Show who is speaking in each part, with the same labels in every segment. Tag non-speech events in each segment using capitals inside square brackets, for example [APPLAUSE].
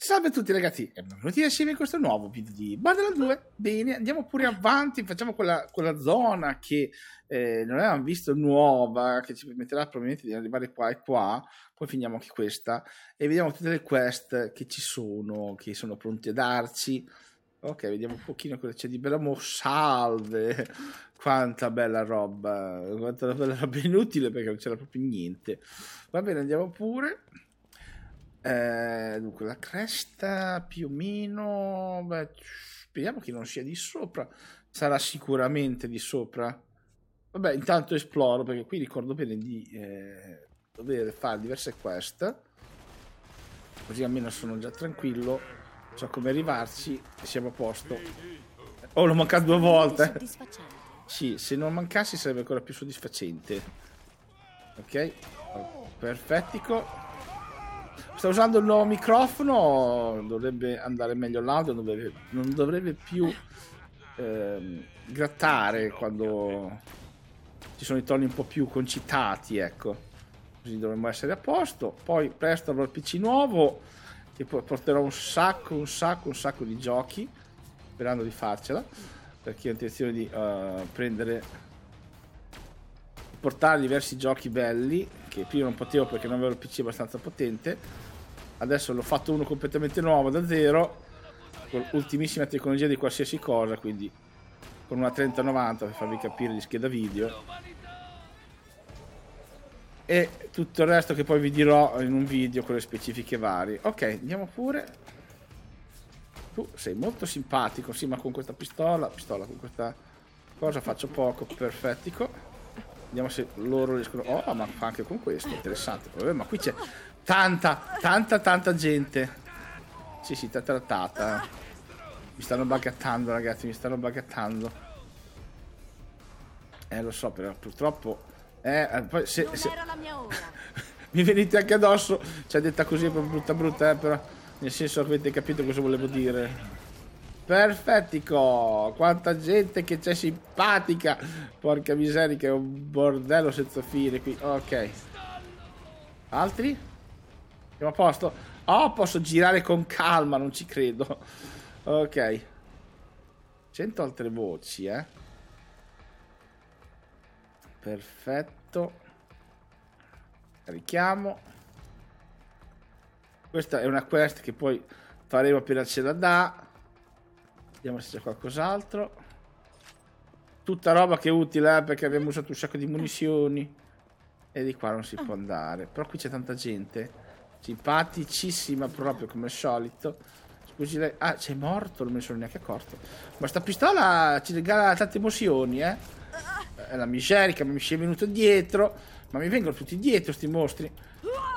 Speaker 1: Salve a tutti ragazzi e benvenuti assieme in questo nuovo video di Badala 2. Bene, andiamo pure avanti, facciamo quella, quella zona che eh, non avevamo visto nuova, che ci permetterà probabilmente di arrivare qua e qua, poi finiamo anche questa e vediamo tutte le quest che ci sono, che sono pronte a darci. Ok, vediamo un pochino cosa c'è di bello. salve! Quanta bella roba! Quanta bella roba inutile perché non c'era proprio niente. Va bene, andiamo pure. Eh, dunque, la cresta più o meno. Beh, speriamo che non sia di sopra. Sarà sicuramente di sopra. Vabbè, intanto esploro perché qui ricordo bene di eh, dover fare diverse quest. Così almeno sono già tranquillo. So come arrivarci e siamo a posto. Oh, l'ho mancato due volte. Sì, se non mancassi sarebbe ancora più soddisfacente. Ok, perfettico sto usando il nuovo microfono, dovrebbe andare meglio l'audio, dovrebbe, non dovrebbe più ehm, grattare quando ci sono i toni un po' più concitati, ecco. Così dovremmo essere a posto. Poi presto avrò il PC nuovo che porterò un sacco, un sacco, un sacco di giochi, sperando di farcela, perché ho intenzione di uh, prendere portare diversi giochi belli che prima non potevo perché non avevo il PC abbastanza potente. Adesso l'ho fatto uno completamente nuovo da zero, con ultimissima tecnologia di qualsiasi cosa, quindi con una 3090 per farvi capire di scheda video. E tutto il resto che poi vi dirò in un video con le specifiche varie. Ok, andiamo pure. Tu sei molto simpatico, sì, ma con questa pistola, pistola con questa cosa faccio poco, perfettico. Vediamo se loro riescono. Oh, ma fa anche con questo. Interessante. Ma qui c'è tanta, tanta, tanta gente. si Sì, sì, trattata. Mi stanno bagattando, ragazzi. Mi stanno bagattando. Eh, lo so, però purtroppo. Eh, eh poi se. se... [LAUGHS] mi venite anche addosso. Cioè, detta così è proprio brutta, brutta, eh, però. Nel senso, avete capito cosa volevo dire. Perfettico, quanta gente che c'è simpatica. Porca miseria, che è un bordello senza fine qui. Ok. Altri? Siamo a posto? Oh, posso girare con calma, non ci credo. Ok. Sento altre voci, eh. Perfetto. Carichiamo. Questa è una quest che poi faremo appena ce la dà. Vediamo se c'è qualcos'altro. Tutta roba che è utile eh, perché abbiamo usato un sacco di munizioni. E di qua non si ah. può andare. Però qui c'è tanta gente. Simpaticissima proprio come al solito. Scusi lei. Ah, c'è morto, non me ne sono neanche accorto. Ma sta pistola ci regala tante emozioni, eh. È la miserica, mi si è venuto dietro. Ma mi vengono tutti dietro sti mostri.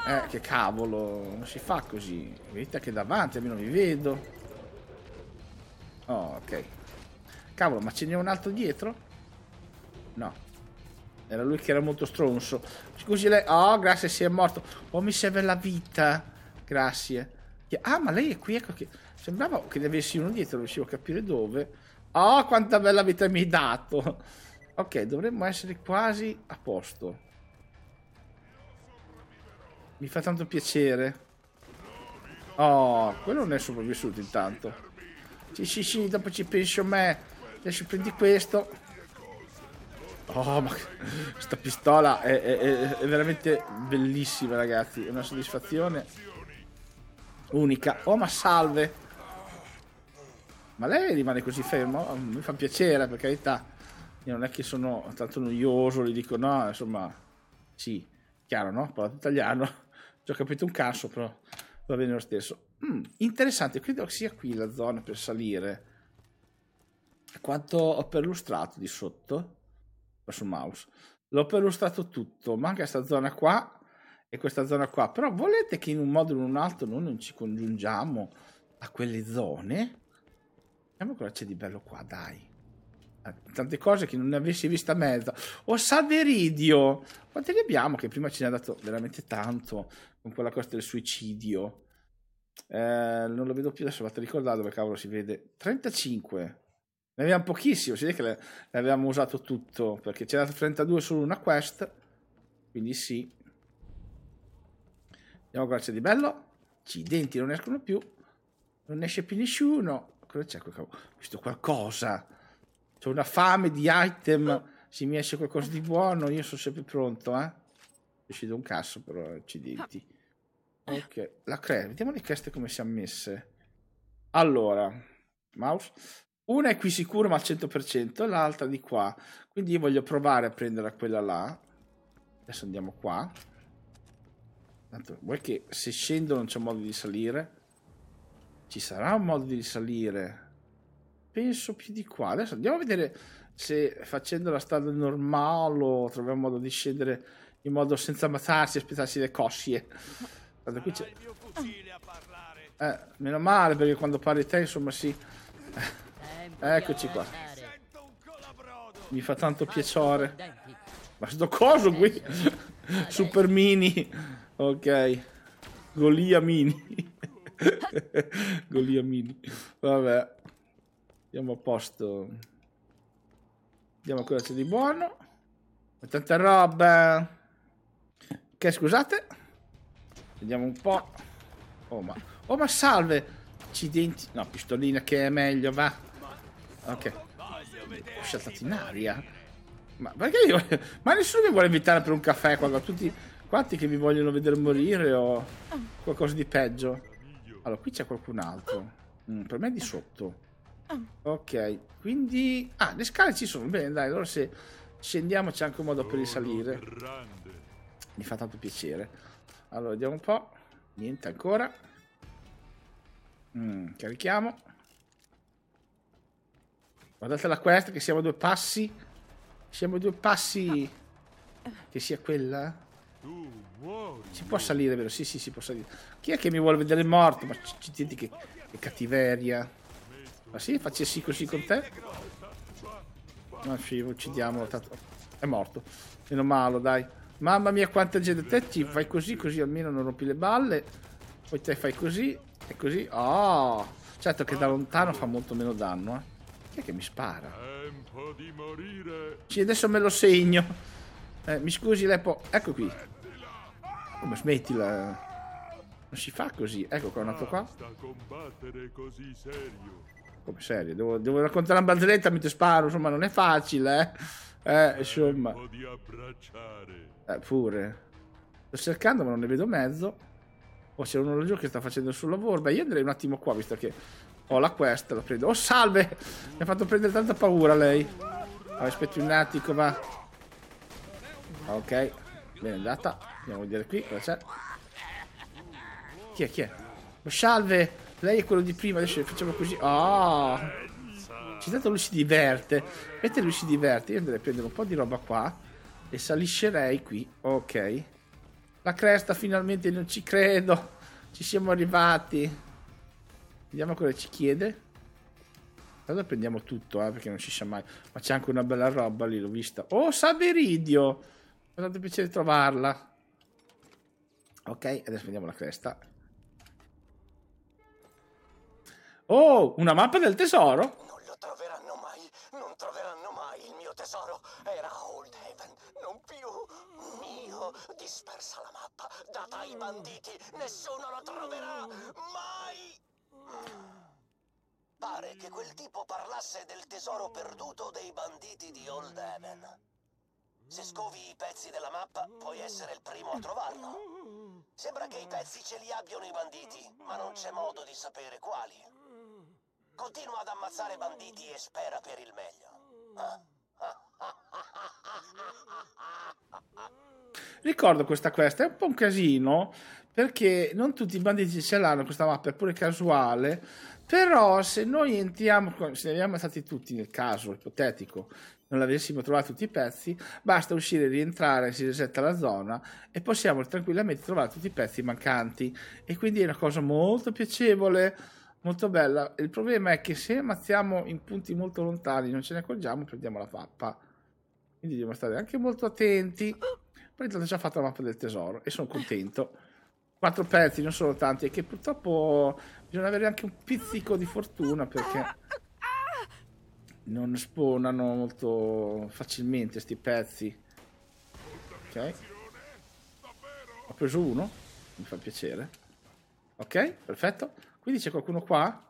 Speaker 1: Eh, che cavolo, non si fa così. Vedete che davanti, almeno vi vedo. Oh, ok. Cavolo, ma ce n'è un altro dietro? No. Era lui che era molto stronzo. Scusi lei... Oh, grazie, si è morto. Oh, mi serve la vita. Grazie. Ah, ma lei è qui, ecco che... Sembrava che ne avessi uno dietro, non riuscivo a capire dove. Oh, quanta bella vita mi hai dato. ok, dovremmo essere quasi a posto. Mi fa tanto piacere. Oh, quello non è sopravvissuto intanto. Sì, sì, sì, dopo ci penso a me. Adesso prendi questo. Oh, ma questa pistola è, è, è veramente bellissima, ragazzi. È una soddisfazione unica. Oh, ma salve. Ma lei rimane così fermo? Oh, mi fa piacere, per carità. Io non è che sono tanto noioso, gli dico no, insomma, sì, chiaro, no? Parlato italiano. Già ho capito un caso, però va bene lo stesso. Mm, interessante, credo sia qui la zona per salire. Quanto ho perlustrato di sotto, passo mouse, l'ho perlustrato tutto, manca questa zona qua e questa zona qua, però volete che in un modo o in un altro noi non ci congiungiamo a quelle zone? Vediamo cosa c'è di bello qua, dai. Ah, tante cose che non ne avessi vista mezza. O oh, Saveridio! Quante ne abbiamo? Che prima ce ne ha dato veramente tanto con quella cosa del suicidio. Eh, non lo vedo più adesso, vado a ricordare dove cavolo si vede. 35. Ne abbiamo pochissimo, si vede che ne abbiamo usato tutto, perché c'era 32 solo una quest, quindi sì. Vediamo cosa c'è di bello. I denti non escono più. Non esce più nessuno. Cosa c'è? Ho visto qualcosa. C'è una fame di item. Se mi esce qualcosa di buono, io sono sempre pronto, eh. È uscito un cazzo, però, accidenti. Ok, la crea. Vediamo le queste come si siamo messe. Allora, mouse. Una è qui sicuro ma al 100%, l'altra di qua. Quindi io voglio provare a prendere quella là. Adesso andiamo qua. Tanto, vuoi che se scendo non c'è modo di salire? Ci sarà un modo di salire? Penso più di qua. Adesso andiamo a vedere se facendo la strada normale troviamo modo di scendere in modo senza ammazzarsi e aspettarsi le cosce. Guarda, qui c'è... Eh, meno male perché quando parli te, insomma, sì. Eh, eccoci qua. Mi fa tanto piacere. Ma sto coso qui? [LAUGHS] Super mini. Ok. Golia mini. [LAUGHS] Golia mini. Vabbè. Andiamo a posto. Vediamo cosa c'è di buono. Tante roba. Che scusate? Vediamo un po'. Oh ma, oh, ma salve! Accidenti. No, pistolina che è meglio, va. Ok. Ho saltato in aria. Ma perché io... [LAUGHS] Ma nessuno mi vuole invitare per un caffè qua, tutti quanti che mi vogliono vedere morire o qualcosa di peggio. Allora, qui c'è qualcun altro. Mm, per me è di sotto. Ok, quindi... Ah, le scale ci sono. Bene, dai, allora se scendiamo c'è anche un modo per risalire. Mi fa tanto piacere. Allora, vediamo un po'. Niente ancora. Mm, carichiamo. Guardate la quest che siamo a due passi. Siamo a due passi. Che sia quella. Eh? Si può salire, vero? Sì, sì, si può salire. Chi è che mi vuole vedere morto? Ma ci tieni che, che cattiveria. Ma sì, facessi così con te? Ma sì, uccidiamolo. È morto. Meno male, dai. Mamma mia quanta gente te ci fai così così almeno non rompi le balle Poi te fai così e così Oh Certo che da lontano fa molto meno danno eh Chi è che mi spara? Tempo Sì adesso me lo segno eh, Mi scusi Lepo. Ecco qui Come smettila Non si fa così Ecco qua un altro qua Come serio? Devo, devo raccontare una barzelletta mentre sparo Insomma non è facile eh eh, insomma. Eh, pure. Sto cercando, ma non ne vedo mezzo. Oh, c'è un orologio che sta facendo il suo lavoro. Beh, io andrei un attimo qua, visto che ho la quest, la prendo. Oh, salve! Mi ha fatto prendere tanta paura lei. Allora, aspetti un attimo, va. Ok, bene andata. Andiamo a vedere qui cosa c'è. Chi è, chi è? Oh, salve! Lei è quello di prima, adesso facciamo così. Oh! C'è tanto lui si diverte. Mentre lui si diverte, io andrei a prendere un po' di roba qua e saliscerei qui. Ok. La cresta finalmente non ci credo. Ci siamo arrivati. Vediamo cosa ci chiede. Allora prendiamo tutto, eh, perché non si sa mai. Ma c'è anche una bella roba lì, l'ho vista. Oh, Saberidio! Mi ha dato piacere trovarla. Ok, adesso prendiamo la cresta. Oh, una mappa del tesoro? Dispersa la mappa, data ai banditi, nessuno la troverà mai! Pare che quel tipo parlasse del tesoro perduto dei banditi di Old Haven. Se scovi i pezzi della mappa, puoi essere il primo a trovarlo. Sembra che i pezzi ce li abbiano i banditi, ma non c'è modo di sapere quali. Continua ad ammazzare banditi e spera per il meglio. Ah. Ricordo questa quest, è un po' un casino perché non tutti i banditi ce l'hanno questa mappa, è pure casuale, però se noi entriamo, se ne abbiamo ammazzati tutti nel caso ipotetico, non avessimo trovato tutti i pezzi, basta uscire, rientrare, si resetta la zona e possiamo tranquillamente trovare tutti i pezzi mancanti e quindi è una cosa molto piacevole molto bella. Il problema è che se ammazziamo in punti molto lontani, non ce ne accorgiamo, perdiamo la pappa. Quindi dobbiamo stare anche molto attenti. Oh, praticamente ho già fatto la mappa del tesoro e sono contento. Quattro pezzi non sono tanti, e che purtroppo bisogna avere anche un pizzico di fortuna perché non spawnano molto facilmente questi pezzi. Ok. Ho preso uno, mi fa piacere. Ok, perfetto. Quindi c'è qualcuno qua?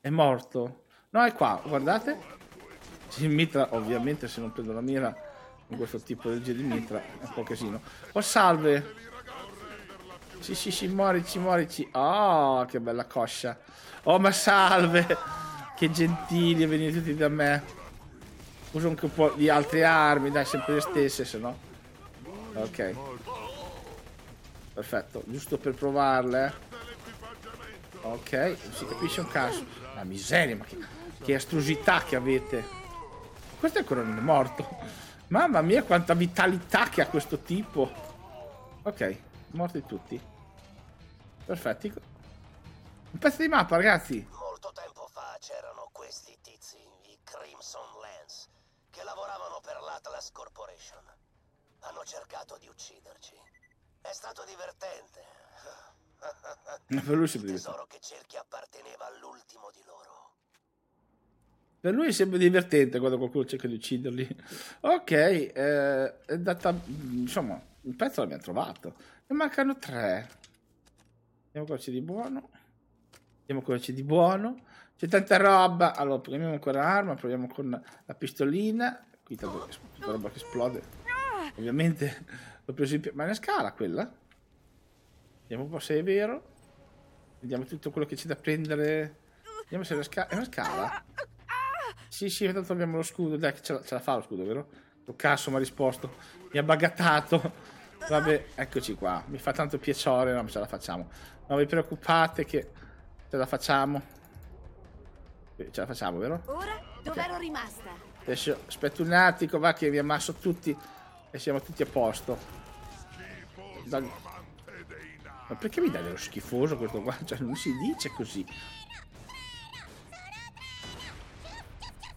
Speaker 1: È morto. No, è qua, guardate. Si mitra, ovviamente se non prendo la mira in questo tipo di giro di mitra è un po' casino. Oh, salve! Sì, sì, sì, morici, morici. Oh, che bella coscia. Oh, ma salve! Che gentili, venite tutti da me. Uso anche un po' di altre armi, dai, sempre le stesse, se no. Ok. Perfetto, giusto per provarle. Ok, non si capisce un caso. La miseria, ma che, che astrusità che avete. Questo è ancora non è morto. Mamma mia quanta vitalità che ha questo tipo. Ok, morti tutti. Perfetto. Un pezzo di mappa, ragazzi. Molto tempo fa c'erano questi tizi, i Crimson Lance, che lavoravano per l'Atlas Corporation. Hanno cercato di ucciderci. È stato divertente. per lui si divertente. Il tesoro che cerchi appartiene Per lui sembra divertente quando qualcuno cerca di ucciderli. [LAUGHS] Ok, eh, è data. Insomma, un pezzo l'abbiamo trovato. Ne mancano tre. Vediamo cosa c'è di buono. Vediamo cosa c'è di buono. C'è tanta roba. Allora, proviamo ancora l'arma. Proviamo con la pistolina. Qui tanto tutta roba che esplode. Ovviamente l'ho preso in più. Ma è una scala quella? Vediamo un po' se è vero. Vediamo tutto quello che c'è da prendere. Vediamo se è una, scala. è una scala. Sì, sì, intanto abbiamo lo scudo. Dai, ce la, ce la fa lo scudo, vero? Lo cazzo mi ha risposto. Mi ha bagattato. Vabbè, eccoci qua. Mi fa tanto piacere, no, ce la facciamo. Non vi preoccupate che ce la facciamo. Ce la facciamo, vero? Ora dove ero rimasta? Adesso aspetta un attimo, va che vi ammasso tutti e siamo tutti a posto. Da... Ma perché mi dà dello schifoso questo qua? Cioè, non si dice così.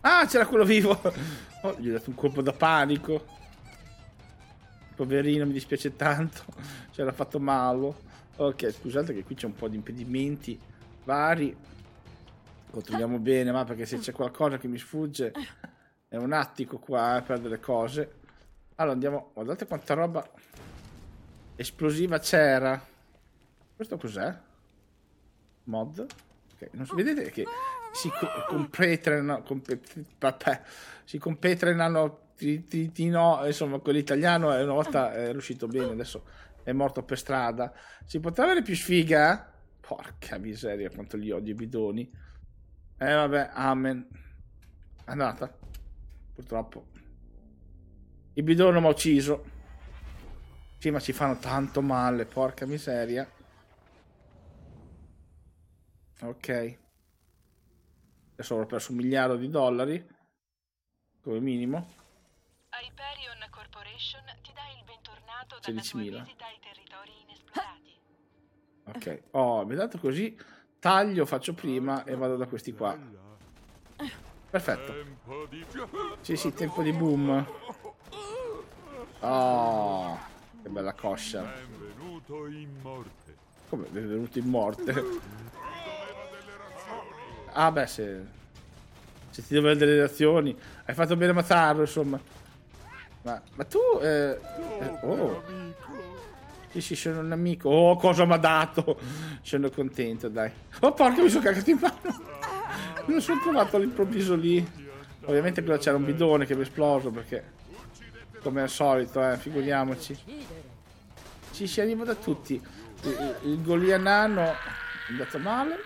Speaker 1: Ah, c'era quello vivo! Oh, gli ho dato un colpo da panico. Poverino, mi dispiace tanto. C'era fatto malo. Ok, scusate che qui c'è un po' di impedimenti vari. Controlliamo bene, ma perché se c'è qualcosa che mi sfugge è un attico qua eh, per delle cose. Allora andiamo, guardate quanta roba esplosiva c'era. Questo cos'è? Mod? Ok, non so, vedete che si, con competrenano, si competrenano di, di, di, no, insomma, quell'italiano una volta è riuscito bene, adesso è morto per strada. Si poteva avere più sfiga? Eh? Porca miseria, quanto gli odio i bidoni. Eh vabbè, amen. Andata. Purtroppo. Il bidone mi ha ucciso. Sì, ma ci fanno tanto male, porca miseria. Ok sovrapresso un miliardo di dollari come minimo. Hyperion Corporation ti dà il bentornato dalla 16.000. visita ai territori inesplorati. Ok, oh, mi così taglio, faccio prima e vado da questi qua. Perfetto. Sì, sì, tempo di boom. Oh, che bella coscia. Come benvenuto in morte? Ah, beh, se. Se ti doveva delle reazioni. Hai fatto bene a ammazzarlo, insomma. Ma, ma tu. Eh, eh oh. Sì, sì, sono un amico. Oh, cosa mi ha dato? Sono contento, dai. Oh, porca, mi sono cagato in mano. Mi sono trovato all'improvviso lì. Ovviamente qua c'era un bidone che mi è esploso perché. Come al solito, eh, figuriamoci. Ci si arriva da tutti. Il, il, il nano è andato male.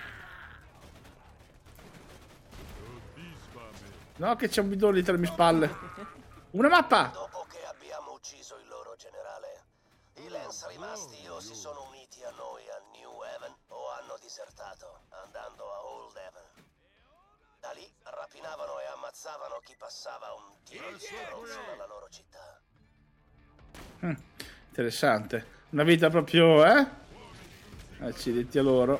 Speaker 1: No, che c'è un bidone dietro le mie spalle. Una mappa! Dopo che abbiamo ucciso il loro generale, i Lens rimasti o si sono uniti a noi a New Haven o hanno disertato, andando a Old Haven. Da lì rapinavano e ammazzavano chi passava un tiro di dalla loro città. Mm, interessante. Una vita proprio, eh? Accidenti eh, a loro.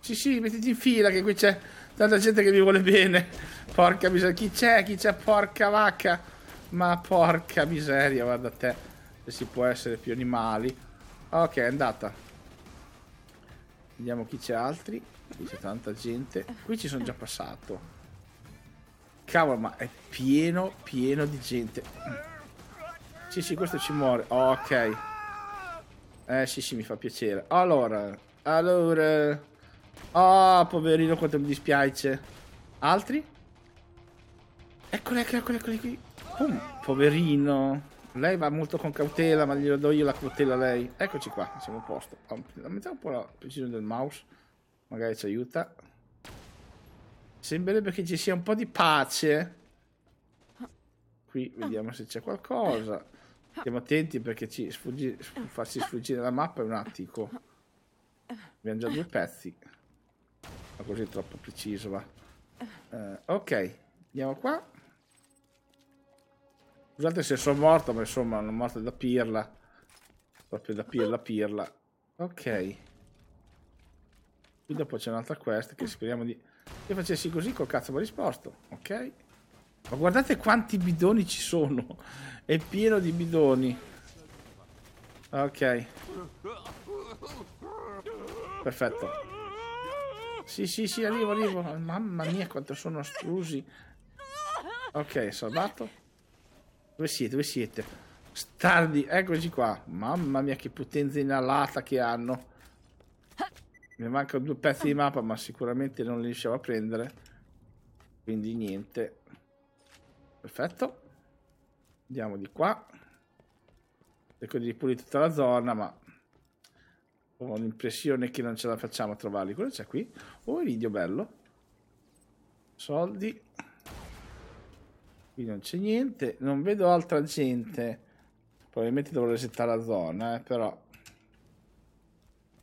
Speaker 1: Sì, sì, mettiti in fila che qui c'è tanta gente che mi vuole bene. Porca miseria, chi c'è? Chi c'è? Porca vacca. Ma porca miseria, guarda te. Se si può essere più animali. Ok, è andata. Vediamo chi c'è altri. Qui c'è tanta gente. Qui ci sono già passato. Cavolo, ma è pieno, pieno di gente. Sì, sì, questo ci muore. Ok. Eh, sì, sì, mi fa piacere. Allora, allora oh, poverino, quanto mi dispiace. Altri? Eccole, eccole, eccole, eccole qui. Pum, oh, poverino. Lei va molto con cautela, ma glielo do io la cautela a lei. Eccoci qua, siamo a posto. Aumentiamo ah, un po' la precisione del mouse. Magari ci aiuta. Sembrerebbe che ci sia un po' di pace. Qui vediamo se c'è qualcosa. Stiamo attenti perché ci sfuggi, farsi sfuggire la mappa è un attico. Abbiamo già due pezzi. Ma così è troppo preciso, va. Eh, ok, andiamo qua. Scusate se sono morto, ma insomma, non morto da pirla. Proprio da pirla pirla. Ok. Qui dopo c'è un'altra quest che speriamo di... Se facessi così col cazzo mi ha risposto. Ok. Ma guardate quanti bidoni ci sono. È pieno di bidoni. Ok. Perfetto. Sì, sì, sì, arrivo, arrivo. Mamma mia, quanto sono astrusi. Ok, salvato. Dove siete? Dove siete? Stardi, eccoci qua. Mamma mia, che potenza inalata che hanno. Mi mancano due pezzi di mappa, ma sicuramente non li riusciamo a prendere. Quindi niente. Perfetto. Andiamo di qua. Cerco di ripulire tutta la zona, ma ho l'impressione che non ce la facciamo a trovarli. Quello c'è qui. Oh, video bello. Soldi. Qui non c'è niente. Non vedo altra gente. Probabilmente dovrò resettare la zona, eh, però...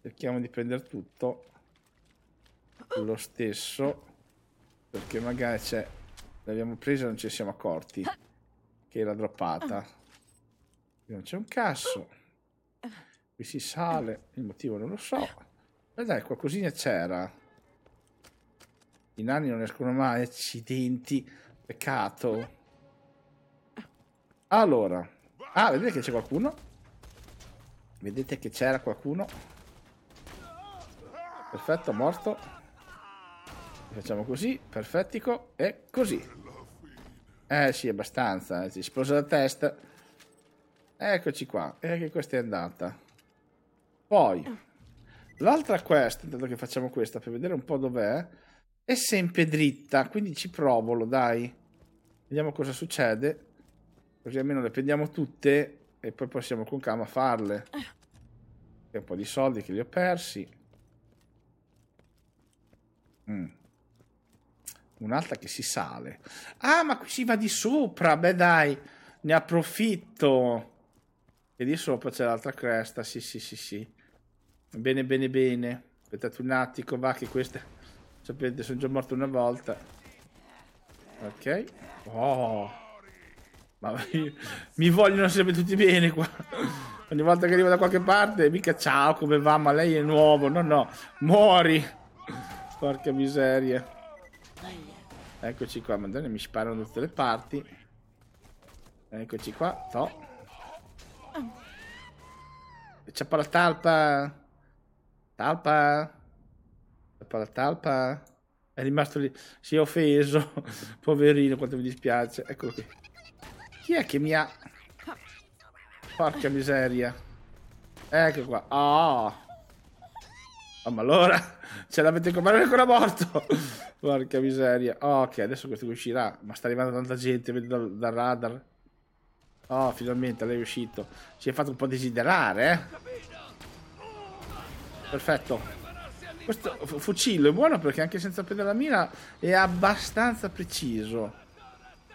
Speaker 1: Cerchiamo di prendere tutto. Lo stesso. Perché magari c'è... L'abbiamo presa e non ci siamo accorti. Che era droppata. Qui non c'è un cazzo. Qui si sale, il motivo non lo so. Ma dai, qualcosina c'era. I nani non escono mai, accidenti, peccato. Allora, ah, vedete che c'è qualcuno? Vedete che c'era qualcuno? Perfetto, morto. Facciamo così, perfettico, e così. Eh sì, abbastanza, eh, si sposa la testa. Eccoci qua, e anche questa è andata. Poi, l'altra quest, intanto che facciamo questa per vedere un po' dov'è, è sempre dritta, quindi ci provolo, dai. Vediamo cosa succede, così almeno le prendiamo tutte e poi possiamo con calma farle. E un po' di soldi che li ho persi. Mm. Un'altra che si sale. Ah, ma qui si va di sopra. Beh, dai, ne approfitto. E di sopra c'è l'altra cresta. Sì, sì, sì, sì. Bene, bene, bene. Aspettate un attimo, va che queste... Sapete, sono già morto una volta. Ok. Oh. Ma mi vogliono sempre tutti bene qua. Ogni volta che arrivo da qualche parte, mica ciao, come va? Ma lei è nuovo. No, no. Muori. Porca miseria. Eccoci qua, madonna, mi sparano da tutte le parti. Eccoci qua, to. Ciappa la talpa. Talpa, talpa la talpa, è rimasto lì, si è offeso, [LAUGHS] poverino quanto mi dispiace, eccolo qui. Chi è che mi ha... Porca miseria. Ecco qua. Oh. oh ma allora ce l'avete con me, è ancora morto. [LAUGHS] Porca miseria. Oh, ok, adesso questo qui uscirà. Ma sta arrivando tanta gente, vedo dal, dal radar. Oh, finalmente lei è uscito. Si è fatto un po' desiderare, eh. Perfetto. Questo fucile è buono perché anche senza prendere la mira è abbastanza preciso.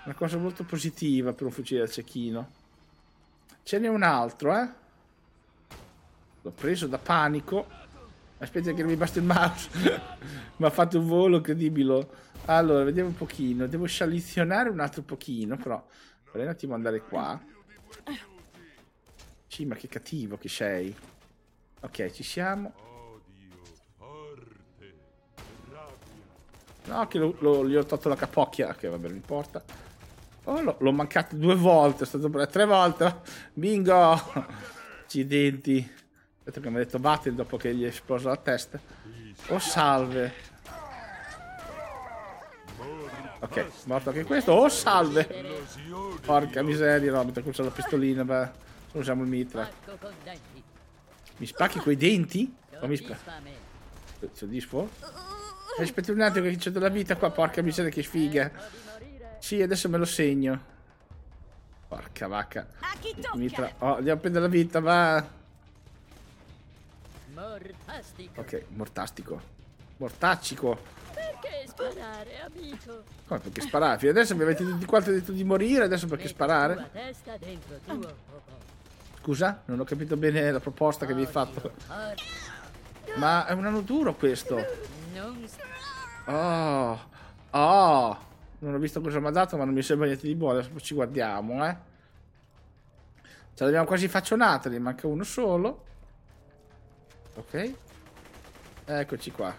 Speaker 1: Una cosa molto positiva per un fucile da cecchino. Ce n'è un altro, eh? L'ho preso da panico. Aspetta che non mi basta il mouse. [LAUGHS] Ma ha fatto un volo incredibile. Allora, vediamo un pochino. Devo scializionare un altro pochino, però. Vorrei un attimo andare qua. Sì, ma che cattivo che sei. Ok, ci siamo. No, che lo, lo, gli ho tolto la capocchia, che vabbè, non importa. Oh, l'ho, l'ho mancato due volte, è stato per tre volte. Bingo! Accidenti. Aspetta che mi ha detto Battle dopo che gli è esplosa la testa. Oh, salve. Ok, morto anche questo. Oh, salve! Porca miseria, no, metto qui c'è la pistolina, beh. Usiamo il mitra. Ecco mi spacchi coi denti? O mi spacchi? Soddisfo? Aspetta un attimo che c'è della vita qua, porca miseria che sfiga. Sì, adesso me lo segno. Porca vacca. Mitra... Oh, andiamo a prendere la vita, va. Ok, mortastico. Mortaccico. Perché sparare, amico? Come perché sparare? Fino adesso mi avete tutti quanti detto di morire, adesso perché sparare? La testa dentro tuo ah. Scusa, non ho capito bene la proposta che vi hai fatto. Ma è un anno duro questo. Oh, oh. Non ho visto cosa mi ha dato, ma non mi sembra niente di buono. Adesso ci guardiamo, eh. Ce l'abbiamo quasi faccionata, ne manca uno solo. Ok. Eccoci qua.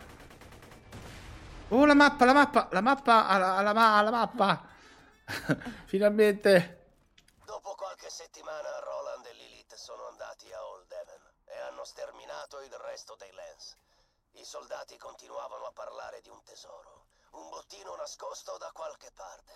Speaker 1: Oh, la mappa, la mappa, la mappa, alla, la mappa. [LAUGHS] Finalmente. Dopo qualche settimana, Roland arrivati a Old Devon e hanno sterminato il resto dei Lens. I soldati continuavano a parlare di un tesoro, un bottino nascosto da qualche parte.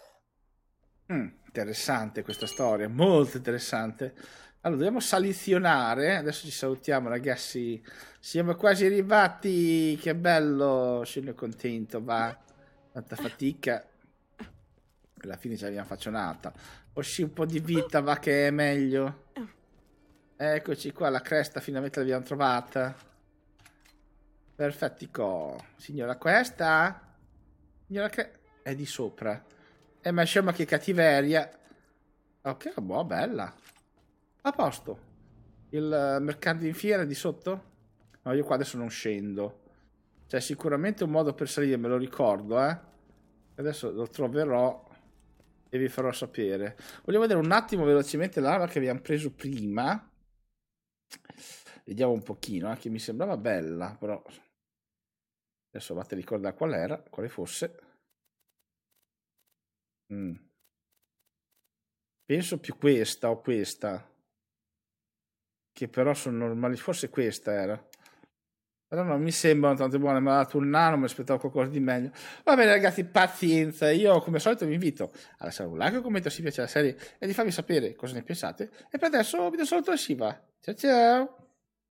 Speaker 1: Mm, interessante questa storia, molto interessante. Allora, dobbiamo salizionare. Adesso ci salutiamo, ragazzi. Siamo quasi arrivati. Che bello, sono contento. Va, tanta fatica. Alla fine ce l'abbiamo faccionata. Osci un po' di vita, va che è meglio. Eccoci qua, la cresta finalmente l'abbiamo trovata. Perfetto. Signora questa? Signora che... È di sopra. Eh ma scema che cattiveria. Ok, che oh, boh, bella. A posto. Il eh, mercante in fiera è di sotto? No, io qua adesso non scendo. C'è sicuramente un modo per salire, me lo ricordo, eh. Adesso lo troverò e vi farò sapere. Voglio vedere un attimo velocemente l'arma che abbiamo preso prima. Vediamo un pochino, anche eh, mi sembrava bella, però adesso a ricordare qual era, quale fosse. Mm. Penso più questa o questa, che però sono normali, forse questa era. Però non mi sembrano tante buone, mi ha dato un nano, mi aspettavo qualcosa di meglio. Va bene ragazzi, pazienza, io come al solito vi invito a lasciare un like, un commento se vi piace la serie e di farvi sapere cosa ne pensate. E per adesso vi do saluto e si va. Ciao ciao!